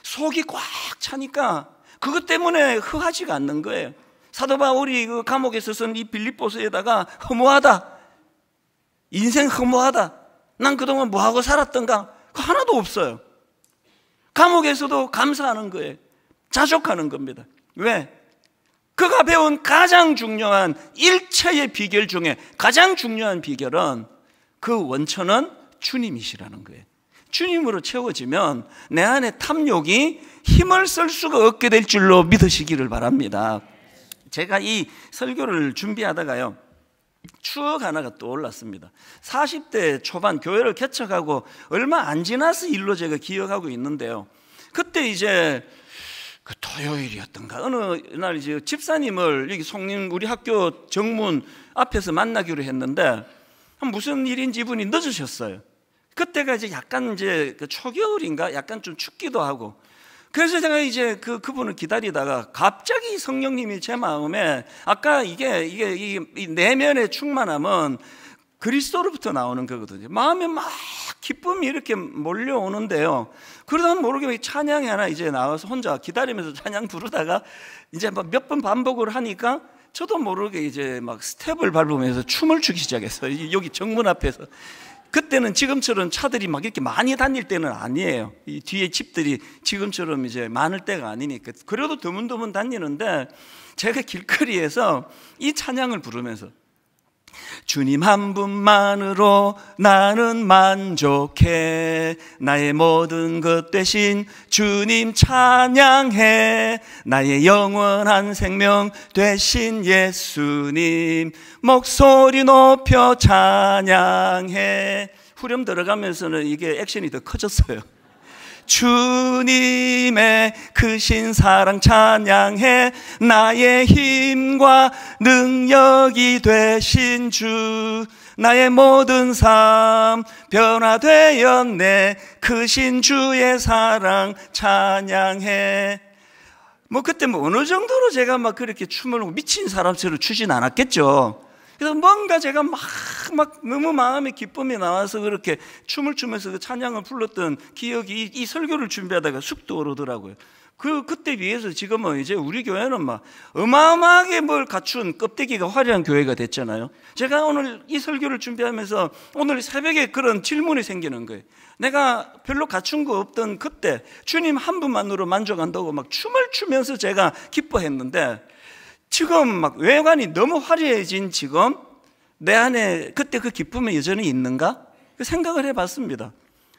속이 꽉 차니까 그것 때문에 허하지가 않는 거예요. 사도 바울이 그 감옥에 있서는이 빌립보서에다가 허무하다. 인생 허무하다. 난 그동안 뭐하고 살았던가? 그 하나도 없어요. 감옥에서도 감사하는 거예요. 자족하는 겁니다. 왜? 그가 배운 가장 중요한 일체의 비결 중에 가장 중요한 비결은 그 원천은 주님이시라는 거예요. 주님으로 채워지면 내 안에 탐욕이 힘을 쓸 수가 없게 될 줄로 믿으시기를 바랍니다. 제가 이 설교를 준비하다가요. 추억 하나가 떠올랐습니다. 40대 초반 교회를 개척하고 얼마 안 지나서 일로 제가 기억하고 있는데요. 그때 이제 그 토요일이었던가 어느 날 이제 집사님을 여기 송림 우리 학교 정문 앞에서 만나기로 했는데 무슨 일인지 분이 늦으셨어요. 그때가 이제 약간 이제 그 초겨울인가 약간 좀 춥기도 하고 그래서 제가 이제 그 그분을 기다리다가 갑자기 성령님이 제 마음에 아까 이게 이게 이, 이 내면의 충만함은 그리스도로부터 나오는 거거든요. 마음에 막 기쁨이 이렇게 몰려오는데요. 그러다 모르게 찬양이 하나 이제 나와서 혼자 기다리면서 찬양 부르다가 이제 막 몇번 뭐 반복을 하니까 저도 모르게 이제 막 스텝을 밟으면서 춤을 추기 시작했어요. 여기 정문 앞에서. 그때는 지금처럼 차들이 막 이렇게 많이 다닐 때는 아니에요. 이 뒤에 집들이 지금처럼 이제 많을 때가 아니니까. 그래도 드문드문 다니는데 제가 길거리에서 이 찬양을 부르면서 주님 한 분만으로 나는 만족해. 나의 모든 것 대신 주님 찬양해. 나의 영원한 생명 대신 예수님 목소리 높여 찬양해. 후렴 들어가면서는 이게 액션이 더 커졌어요. 주님의 크신 사랑 찬양해 나의 힘과 능력이 되신 주 나의 모든 삶 변화되었네 크신 주의 사랑 찬양해 뭐 그때 뭐 어느 정도로 제가 막 그렇게 춤을 미친 사람처럼 추진 않았겠죠 그래서 뭔가 제가 막, 막 너무 마음에 기쁨이 나와서 그렇게 춤을 추면서 그 찬양을 불렀던 기억이 이, 이 설교를 준비하다가 쑥 떠오르더라고요. 그, 그때 비해서 지금은 이제 우리 교회는 막 어마어마하게 뭘 갖춘 껍데기가 화려한 교회가 됐잖아요. 제가 오늘 이 설교를 준비하면서 오늘 새벽에 그런 질문이 생기는 거예요. 내가 별로 갖춘 거 없던 그때 주님 한 분만으로 만족한다고 막 춤을 추면서 제가 기뻐했는데 지금 막 외관이 너무 화려해진 지금 내 안에 그때 그 기쁨이 여전히 있는가? 그 생각을 해봤습니다.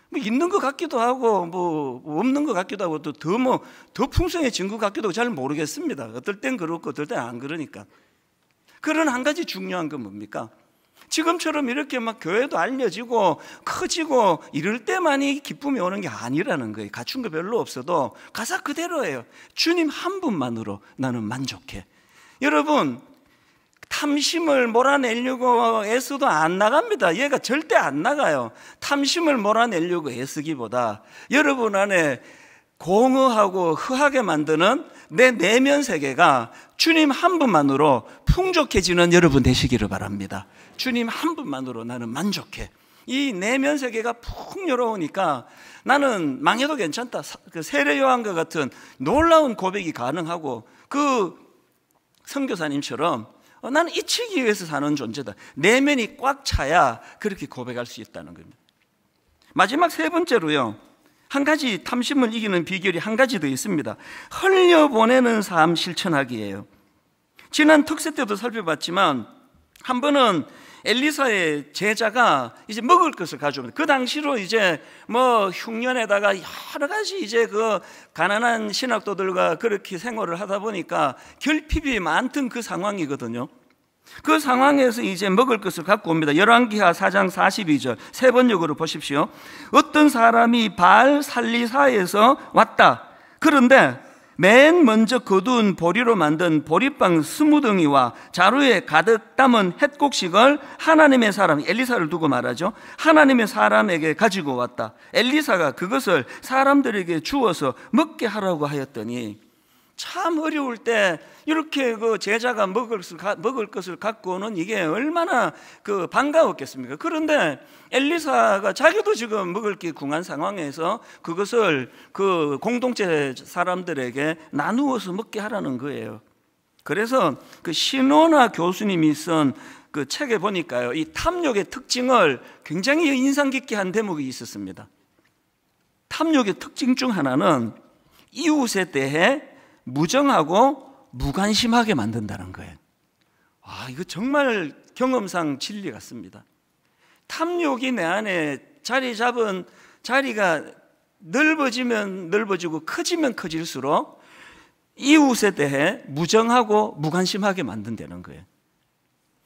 뭐 있는 것 같기도 하고 뭐 없는 것 같기도 하고 또 더 뭐더 뭐 풍성해진 것 같기도 하고 잘 모르겠습니다. 어떨 땐 그렇고 어떨 땐 안 그러니까. 그런 한 가지 중요한 건 뭡니까? 지금처럼 이렇게 막 교회도 알려지고 커지고 이럴 때만이 기쁨이 오는 게 아니라는 거예요. 갖춘 거 별로 없어도 가사 그대로예요. 주님 한 분만으로 나는 만족해. 여러분, 탐심을 몰아내려고 애쓰도안 나갑니다. 얘가 절대 안 나가요. 탐심을 몰아내려고 애쓰기보다 여러분 안에 공허하고 허하게 만드는 내 내면 세계가 주님 한 분만으로 풍족해지는 여러분 되시기를 바랍니다. 주님 한 분만으로 나는 만족해. 이 내면 세계가 푹 열어오니까 나는 망해도 괜찮다. 그 세례 요한과 같은 놀라운 고백이 가능하고 그 선교사님처럼 어, 나는 이히기 위해서 사는 존재다. 내면이 꽉 차야 그렇게 고백할 수 있다는 겁니다. 마지막 세 번째로요. 한 가지 탐심을 이기는 비결이 한 가지 더 있습니다. 흘려보내는 삶 실천하기예요. 지난 특세 때도 살펴봤지만 한 번은 엘리사의 제자가 이제 먹을 것을 가져옵니다. 그 당시로 이제 뭐 흉년에다가 여러 가지 이제 그 가난한 신학도들과 그렇게 생활을 하다 보니까 결핍이 많던 그 상황이거든요. 그 상황에서 이제 먹을 것을 갖고 옵니다. 열왕기하 4장 42절 세 번역으로 보십시오. 어떤 사람이 발 살리사에서 왔다. 그런데 맨 먼저 거둔 보리로 만든 보리빵 스무 덩이와 자루에 가득 담은 햇곡식을 하나님의 사람 엘리사를 두고 말하죠. 하나님의 사람에게 가지고 왔다. 엘리사가 그것을 사람들에게 주어서 먹게 하라고 하였더니 참 어려울 때 이렇게 그 제자가 먹을 것을, 먹을 것을 갖고는 이게 얼마나 그 반가웠겠습니까? 그런데 엘리사가 자기도 지금 먹을 게 궁한 상황에서 그것을 그 공동체 사람들에게 나누어서 먹게 하라는 거예요. 그래서 그 신호나 교수님이 쓴 그 책에 보니까요, 이 탐욕의 특징을 굉장히 인상 깊게 한 대목이 있었습니다. 탐욕의 특징 중 하나는 이웃에 대해 무정하고 무관심하게 만든다는 거예요. 아, 이거 정말 경험상 진리 같습니다. 탐욕이 내 안에 자리 잡은 자리가 넓어지면 넓어지고 커지면 커질수록 이웃에 대해 무정하고 무관심하게 만든다는 거예요.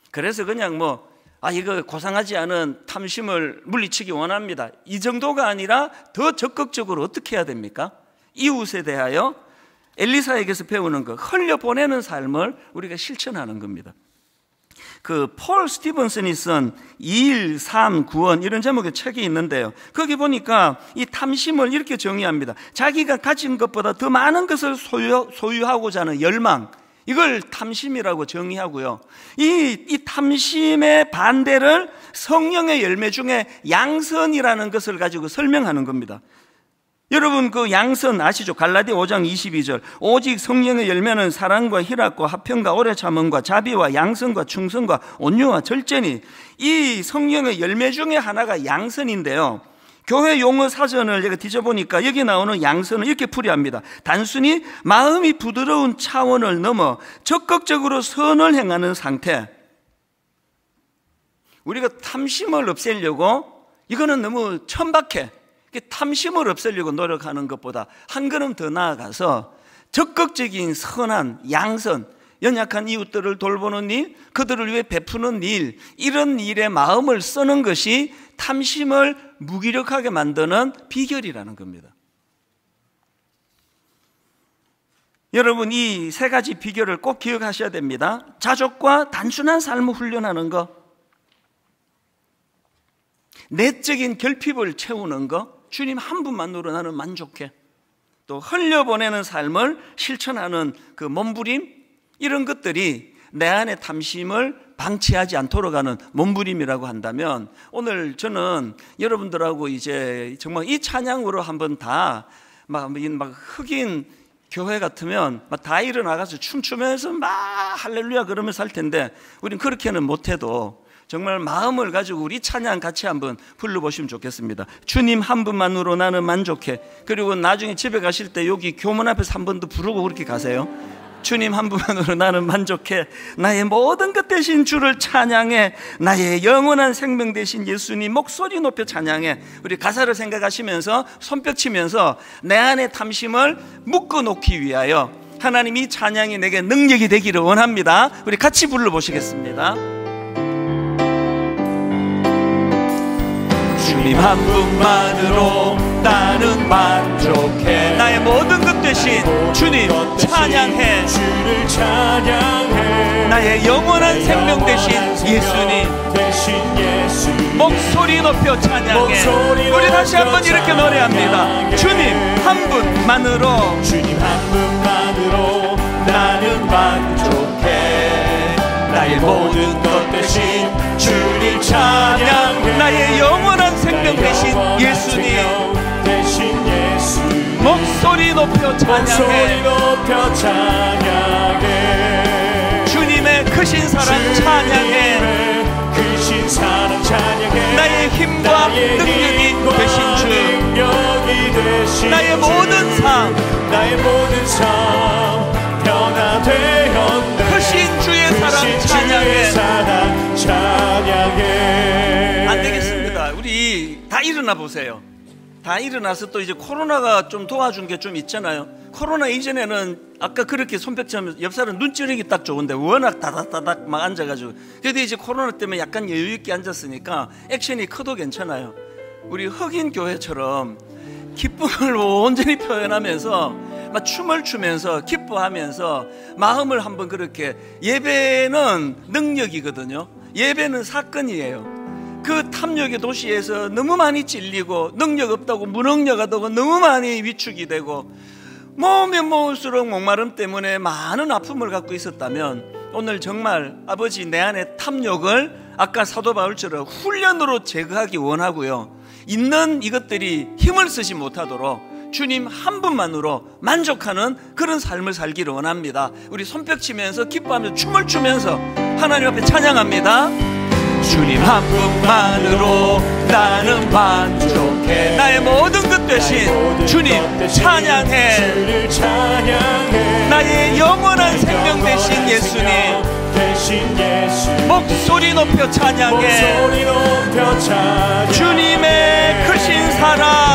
그래서 그냥 뭐, 아, 이거 고상하지 않은 탐심을 물리치기 원합니다. 이 정도가 아니라 더 적극적으로 어떻게 해야 됩니까? 이웃에 대하여 엘리사에게서 배우는 것, 그 흘려보내는 삶을 우리가 실천하는 겁니다. 그 폴 스티븐슨이 쓴 2일 3 9원 이런 제목의 책이 있는데요. 거기 보니까 이 탐심을 이렇게 정의합니다. 자기가 가진 것보다 더 많은 것을 소유, 소유하고자 하는 열망. 이걸 탐심이라고 정의하고요. 이, 이 탐심의 반대를 성령의 열매 중에 양선이라는 것을 가지고 설명하는 겁니다. 여러분 그 양선 아시죠? 갈라디 5장 22절 오직 성령의 열매는 사랑과 희락과 합평과 오래 참음과 자비와 양선과 충성과 온유와 절제니 이 성령의 열매 중에 하나가 양선인데요 교회 용어 사전을 제가 뒤져보니까 여기 나오는 양선은 이렇게 풀이합니다. 단순히 마음이 부드러운 차원을 넘어 적극적으로 선을 행하는 상태. 우리가 탐심을 없애려고 이거는 너무 천박해. 탐심을 없애려고 노력하는 것보다 한 걸음 더 나아가서 적극적인 선한 양선, 연약한 이웃들을 돌보는 일, 그들을 위해 베푸는 일, 이런 일에 마음을 쓰는 것이 탐심을 무기력하게 만드는 비결이라는 겁니다. 여러분, 이 세 가지 비결을 꼭 기억하셔야 됩니다. 자족과 단순한 삶을 훈련하는 것, 내적인 결핍을 채우는 것, 주님 한 분만으로 나는 만족해. 또 흘려보내는 삶을 실천하는 그 몸부림 이런 것들이 내안에 탐심을 방치하지 않도록 하는 몸부림이라고 한다면 오늘 저는 여러분들하고 이제 정말 이 찬양으로 한번 다 막 흑인 교회 같으면 다 일어나가서 춤추면서 막 할렐루야 그러면서 할 텐데 우린 그렇게는 못해도 정말 마음을 가지고 우리 찬양 같이 한번 불러보시면 좋겠습니다. 주님 한 분만으로 나는 만족해. 그리고 나중에 집에 가실 때 여기 교문 앞에서 한 번 더 부르고 그렇게 가세요. 주님 한 분만으로 나는 만족해. 나의 모든 것 대신 주를 찬양해. 나의 영원한 생명 대신 예수님 목소리 높여 찬양해. 우리 가사를 생각하시면서 손뼉치면서 내 안의 탐심을 묶어 놓기 위하여 하나님이 찬양이 내게 능력이 되기를 원합니다. 우리 같이 불러 보시겠습니다. 주님 한 분만으로 나는 만족해 나의 모든 것 대신 주님 찬양해 주를 찬양해 나의 영원한 생명 대신 예수님 목소리 높여 찬양해 우리 다시 한번 이렇게 노래합니다 주님 한 분만으로 주님 한 분만으로 나는 만족해 나의 모든 것 대신 주님 찬양해 나의 영원 생명 대신 예수님 목소리 높여 찬양해 주님의 크신 사랑 찬양해 나의 힘과 능력이 되신 주 나의 모든 삶 나의 모든 삶 변화되어 다 일어나 보세요. 다 일어나서 또 이제 코로나가 좀 도와준 게 좀 있잖아요. 코로나 이전에는 아까 그렇게 손뼉치면 옆 사람 눈찌르기 딱 좋은데 워낙 다닥다닥 막 앉아가지고 그래도 이제 코로나 때문에 약간 여유 있게 앉았으니까 액션이 커도 괜찮아요. 우리 흑인 교회처럼 기쁨을 온전히 표현하면서 막 춤을 추면서 기뻐하면서 마음을 한번 그렇게 예배는 능력이거든요. 예배는 사건이에요. 그 탐욕의 도시에서 너무 많이 찔리고 능력 없다고 무능력하다고 너무 많이 위축이 되고 몸으 모을수록 목마름 때문에 많은 아픔을 갖고 있었다면 오늘 정말 아버지 내 안에 탐욕을 아까 사도 바울처럼 훈련으로 제거하기 원하고요. 있는 이것들이 힘을 쓰지 못하도록 주님 한 분만으로 만족하는 그런 삶을 살기를 원합니다. 우리 손뼉 치면서 기뻐하면서 춤을 추면서 하나님 앞에 찬양합니다. 주님 한 분만으로 나는 만족해 나의 모든 것 대신 주님 찬양해 나의 영원한 생명 대신 예수님 목소리 높여 찬양해 주님의 크신 사랑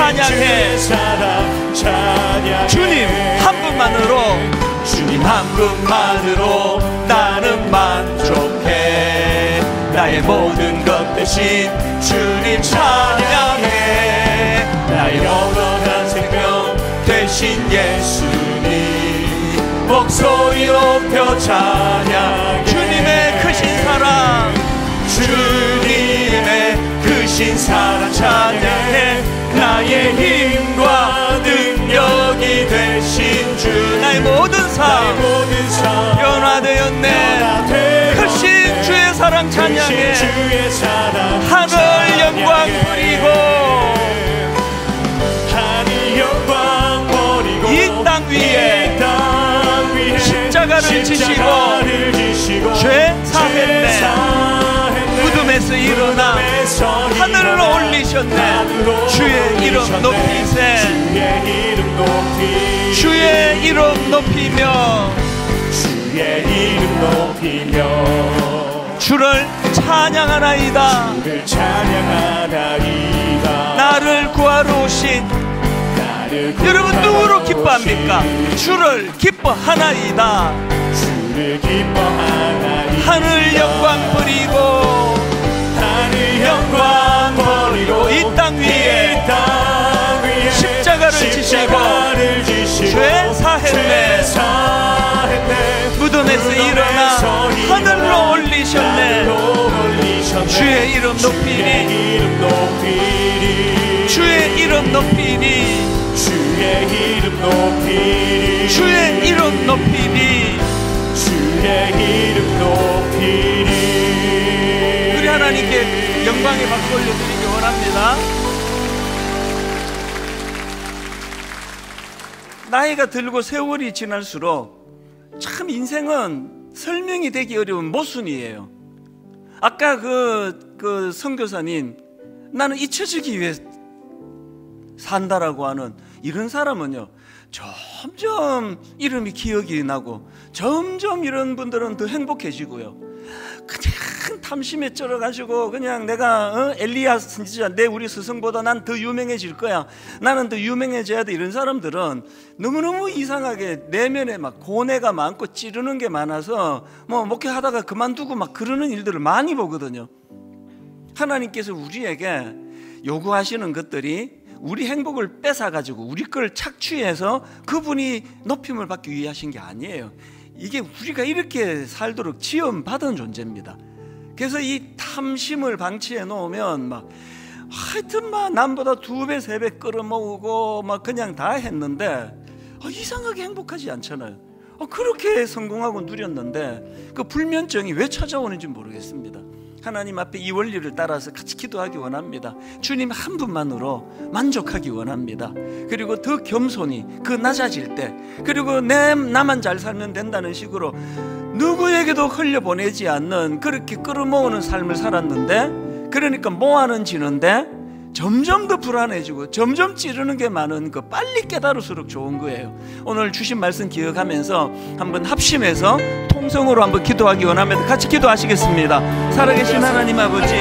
찬양해 주님 한 분만으로 주님 한 분만으로 나는 만족해 나의 모든 것 대신 주님 찬양해 나의 영원한 생명 대신 예수님 목소리 높여 찬양해 주님의 크신 사랑 주신 사랑 찬양해 나의 힘과 능력이 되신 주 나의 모든 삶, 변화되었네 크신 주의 사랑 찬양해 하늘 영광 버리고 이 땅 위에, 십자가를, 십 지시고, 죄 사했네 믿음에서 일어나 높셨네 주의 이름 높이세 주의 이름 높이며 주의 이름 높이며 주를 찬양하나이다 주를 찬양하나이다 나를 구하러 오신 여러분 누구로 기뻐합니까? 주를 기뻐하나이다. 주를 기뻐하나이다. 하늘 영광 부리고 하늘 영광 위로 이땅 위에 십자가를 지시고 죄 사했네 무덤에서 일어나 하늘로 올리셨네 주의 이름 높이니 주의 이름 높이니 주의 이름 높이니 주의 이름 높이니 주의 이름 높이니 우리 하나님께 영광의 박수 올려드리니다 축하합니다. 나이가 들고 세월이 지날수록 참 인생은 설명이 되기 어려운 모순이에요. 아까 그, 그 선교사님, 나는 잊혀지기 위해 산다라고 하는 이런 사람은요, 점점 이름이 기억이 나고, 점점 이런 분들은 더 행복해지고요. 그냥 큰 탐심에 쩔어가지고 그냥 내가 어? 엘리야 선지자 내 우리 스승보다 난 더 유명해질 거야 나는 더 유명해져야 돼 이런 사람들은 너무너무 이상하게 내면에 막 고뇌가 많고 찌르는 게 많아서 뭐 목회하다가 그만두고 막 그러는 일들을 많이 보거든요 하나님께서 우리에게 요구하시는 것들이 우리 행복을 뺏어가지고 우리 걸 착취해서 그분이 높임을 받기 위해 하신 게 아니에요 이게 우리가 이렇게 살도록 지음받은 존재입니다. 그래서 이 탐심을 방치해 놓으면 막 하여튼 막 남보다 두 배, 세 배 끌어모으고 막 그냥 다 했는데 아, 이상하게 행복하지 않잖아요. 아, 그렇게 성공하고 누렸는데 그 불면증이 왜 찾아오는지 모르겠습니다. 하나님 앞에 이 원리를 따라서 같이 기도하기 원합니다. 주님 한 분만으로 만족하기 원합니다. 그리고 더 겸손히 그 낮아질 때 그리고 내 나만 잘 살면 된다는 식으로 누구에게도 흘려보내지 않는 그렇게 끌어모으는 삶을 살았는데 그러니까 모아는 뭐 지는데 점점 더 불안해지고 점점 찌르는 게 많은 그 빨리 깨달을수록 좋은 거예요. 오늘 주신 말씀 기억하면서 한번 합심해서 통성으로 한번 기도하기 원합니다. 같이 기도하시겠습니다. 살아계신 하나님 아버지,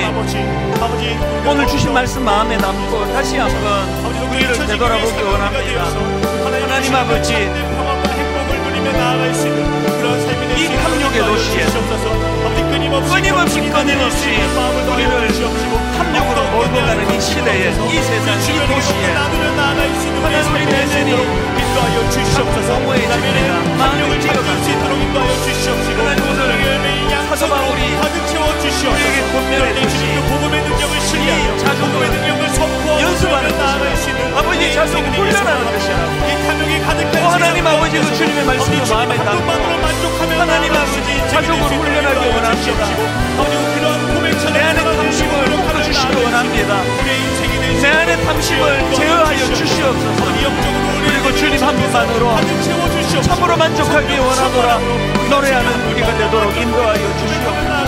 오늘 주신 말씀 마음에 남고 다시 한번 우리를 되돌아보기 원합니다. 하나님 아버지, 이 탐욕의 도시에 끊임없이, 끊임없이 우리를 합력으로 몰려가는 이 시대에 이 세상 이 도시에 하나님 우리 내년이 인도하여 주시옵소서 공의의 가 합력을 이어갈 수 있도록 인도하여 주시옵소서 아지그 주님의 말씀을 마음에 담고 하나님 아버지 가족을 훈련하기 원합니다 내 안에 탐심을 풀어주시기 원합니다 내 안에 탐심을 제어하여 주시옵소서 그리고 주님 한 분만으로 참으로 만족하기 원하노라 노래하는 우리가 되도록 인도하여 주시옵소서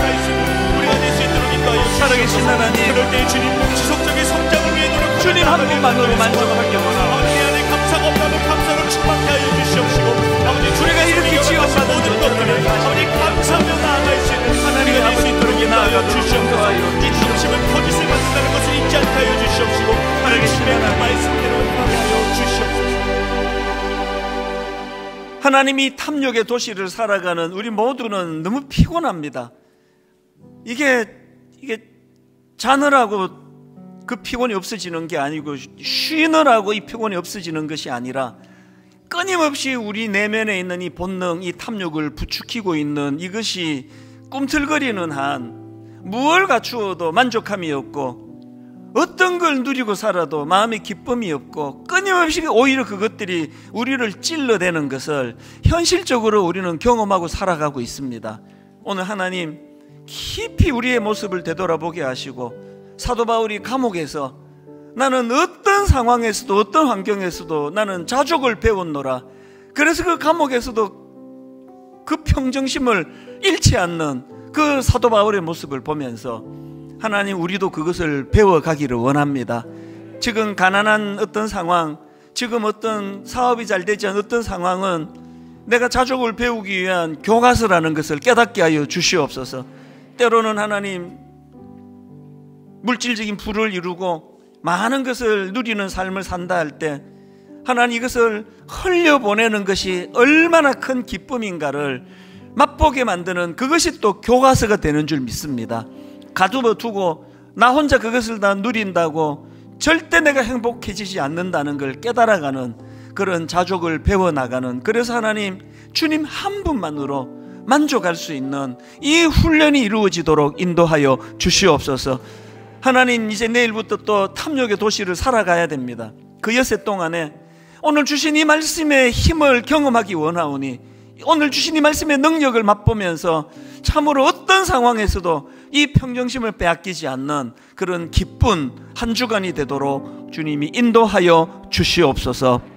살아계신 하나님 그럴 때 주님 지속적인 성장을 위해 노력 주님 한 분만으로 만족하기 원하옵소 축복하게 하여 주시옵시고 아버지 주님가 이렇게 지어서 모든 것들을 아버지 감사하며 나아갈 수 있는 하나님을 알수 있도록 나아가 주시옵소서 이 중심을 거짓을 만든다는 것을 잊지 않게 하여 주시옵시고 하나님의 말씀대로 하여 주시옵소서 하나님이 탐욕의 도시를 살아가는 우리 모두는 너무 피곤합니다 이게 이게 자느라고 그 피곤이 없어지는 게 아니고 쉬느라고 이 피곤이 없어지는 것이 아니라 끊임없이 우리 내면에 있는 이 본능, 이 탐욕을 부추키고 있는 이것이 꿈틀거리는 한 무얼 갖추어도 만족함이 없고 어떤 걸 누리고 살아도 마음의 기쁨이 없고 끊임없이 오히려 그것들이 우리를 찔러대는 것을 현실적으로 우리는 경험하고 살아가고 있습니다. 오늘 하나님 깊이 우리의 모습을 되돌아보게 하시고 사도 바울이 감옥에서 나는 어떤 상황에서도 어떤 환경에서도 나는 자족을 배웠노라. 그래서 그 감옥에서도 그 평정심을 잃지 않는 그 사도 바울의 모습을 보면서 하나님 우리도 그것을 배워가기를 원합니다. 지금 가난한 어떤 상황, 지금 어떤 사업이 잘 되지 않은 어떤 상황은 내가 자족을 배우기 위한 교과서라는 것을 깨닫게 하여 주시옵소서. 때로는 하나님 물질적인 부를 이루고 많은 것을 누리는 삶을 산다 할 때 하나님 이것을 흘려보내는 것이 얼마나 큰 기쁨인가를 맛보게 만드는 그것이 또 교과서가 되는 줄 믿습니다. 가두어 두고 나 혼자 그것을 다 누린다고 절대 내가 행복해지지 않는다는 걸 깨달아가는 그런 자족을 배워나가는 그래서 하나님 주님 한 분만으로 만족할 수 있는 이 훈련이 이루어지도록 인도하여 주시옵소서. 하나님 이제 내일부터 또 탐욕의 도시를 살아가야 됩니다. 그 여세 동안에 오늘 주신 이 말씀의 힘을 경험하기 원하오니 오늘 주신 이 말씀의 능력을 맛보면서 참으로 어떤 상황에서도 이 평정심을 빼앗기지 않는 그런 기쁜 한 주간이 되도록 주님이 인도하여 주시옵소서.